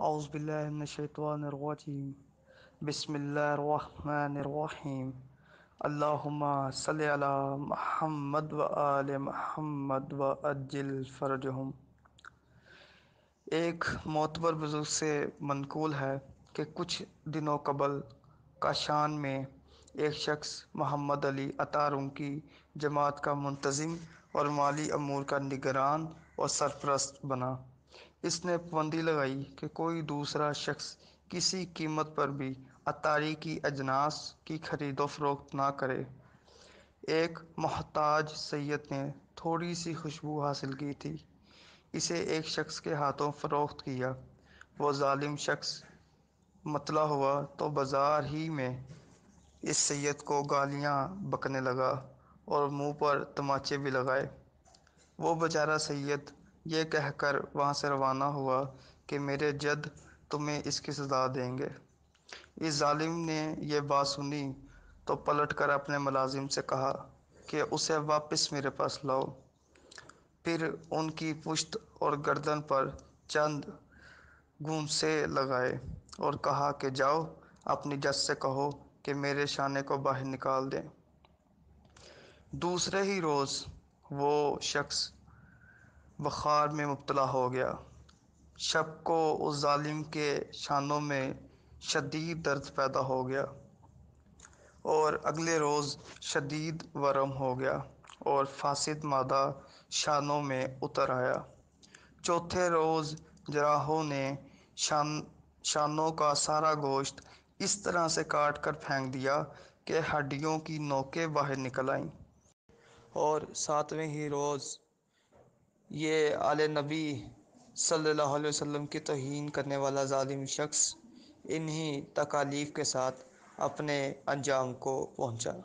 أعوذ بالله من الشيطان الرجيم بسم الله الرحمن الرحيم اللهم صل على محمد وآل محمد وأجل فرجهم एक मोतबर बुज़ुर्ग से मनकूल है कि कुछ दिनों कबल काशान में एक शख्स मोहम्मद अली अतारुम की जमात का मुंतज़िम और माली अमूर का निगरान और सरपरस्त बना इसने पाबंदी लगाई कि कोई दूसरा शख्स किसी कीमत पर भी अतारी की अजनास की खरीदो फरोख्त ना करे एक मोहताज सैयद ने थोड़ी सी खुशबू हासिल की थी इसे एक शख्स के हाथों फ़रोख्त किया वो ालिम शख्स मतला हुआ तो बाज़ार ही में इस सैयद को गालियाँ बकने लगा और मुंह पर तमाचे भी लगाए वो बेचारा सैयद ये कहकर वहाँ से रवाना हुआ कि मेरे जद तुम्हें इसकी सजा देंगे इस जालिम ने यह बात सुनी तो पलट कर अपने मुलाजिम से कहा कि उसे वापस मेरे पास लाओ फिर उनकी पुश्त और गर्दन पर चंद घूमसे लगाए और कहा कि जाओ अपनी जज से कहो कि मेरे शाने को बाहर निकाल दें दूसरे ही रोज़ वो शख्स बुखार में मुबतला हो गया शब को उस जालिम के शानों में शदीद दर्द पैदा हो गया और अगले रोज़ शदीद वरम हो गया और फासिद मादा शानों में उतर आया चौथे रोज़ जराहों ने शान शानों का सारा गोश्त इस तरह से काट कर फेंक दिया कि हड्डियों की नोकें बाहर निकल आईं और सातवें ही रोज़ ये आल नबी सल्लल्लाहु अलैहि वसल्लम की तोहन करने वाला ालिम शख्स इन्हीं तकालीफ के साथ अपने अंजाम को पहुंचा